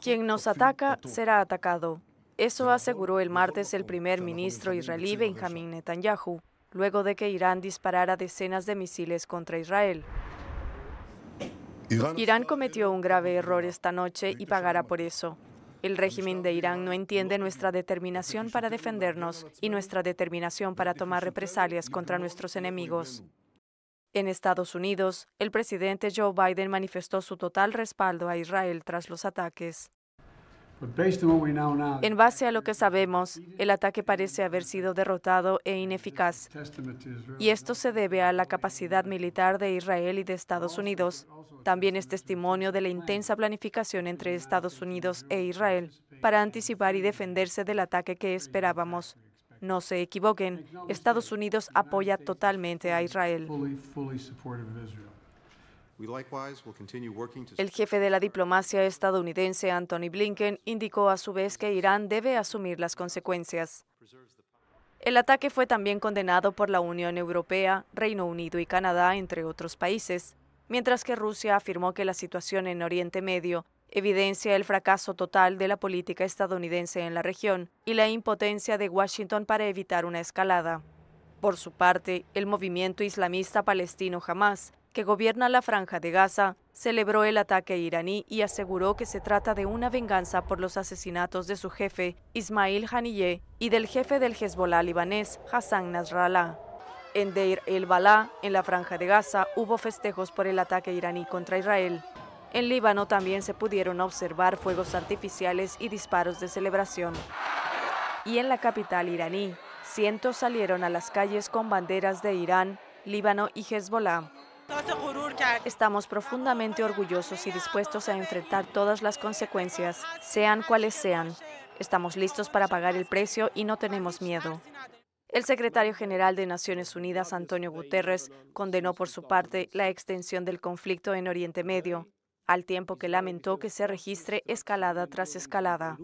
Quien nos ataca será atacado. Eso aseguró el martes el primer ministro israelí Benjamin Netanyahu, luego de que Irán disparara decenas de misiles contra Israel. Irán cometió un grave error esta noche y pagará por eso. El régimen de Irán no entiende nuestra determinación para defendernos y nuestra determinación para tomar represalias contra nuestros enemigos. En Estados Unidos, el presidente Joe Biden manifestó su total respaldo a Israel tras los ataques. En base a lo que sabemos, el ataque parece haber sido derrotado e ineficaz, y esto se debe a la capacidad militar de Israel y de Estados Unidos. También es testimonio de la intensa planificación entre Estados Unidos e Israel para anticipar y defenderse del ataque que esperábamos. No se equivoquen, Estados Unidos apoya totalmente a Israel. El jefe de la diplomacia estadounidense, Anthony Blinken, indicó a su vez que Irán debe asumir las consecuencias. El ataque fue también condenado por la Unión Europea, Reino Unido y Canadá, entre otros países, mientras que Rusia afirmó que la situación en Oriente Medio evidencia el fracaso total de la política estadounidense en la región y la impotencia de Washington para evitar una escalada. Por su parte, el movimiento islamista palestino Hamas, que gobierna la franja de Gaza, celebró el ataque iraní y aseguró que se trata de una venganza por los asesinatos de su jefe, Ismail Haniyeh, y del jefe del Hezbollah libanés, Hassan Nasrallah. En Deir el-Balá, en la franja de Gaza, hubo festejos por el ataque iraní contra Israel. En Líbano también se pudieron observar fuegos artificiales y disparos de celebración. Y en la capital iraní, cientos salieron a las calles con banderas de Irán, Líbano y Hezbollah. Estamos profundamente orgullosos y dispuestos a enfrentar todas las consecuencias, sean cuales sean. Estamos listos para pagar el precio y no tenemos miedo. El secretario general de Naciones Unidas, Antonio Guterres, condenó por su parte la extensión del conflicto en Oriente Medio al tiempo que lamentó que se registre escalada tras escalada.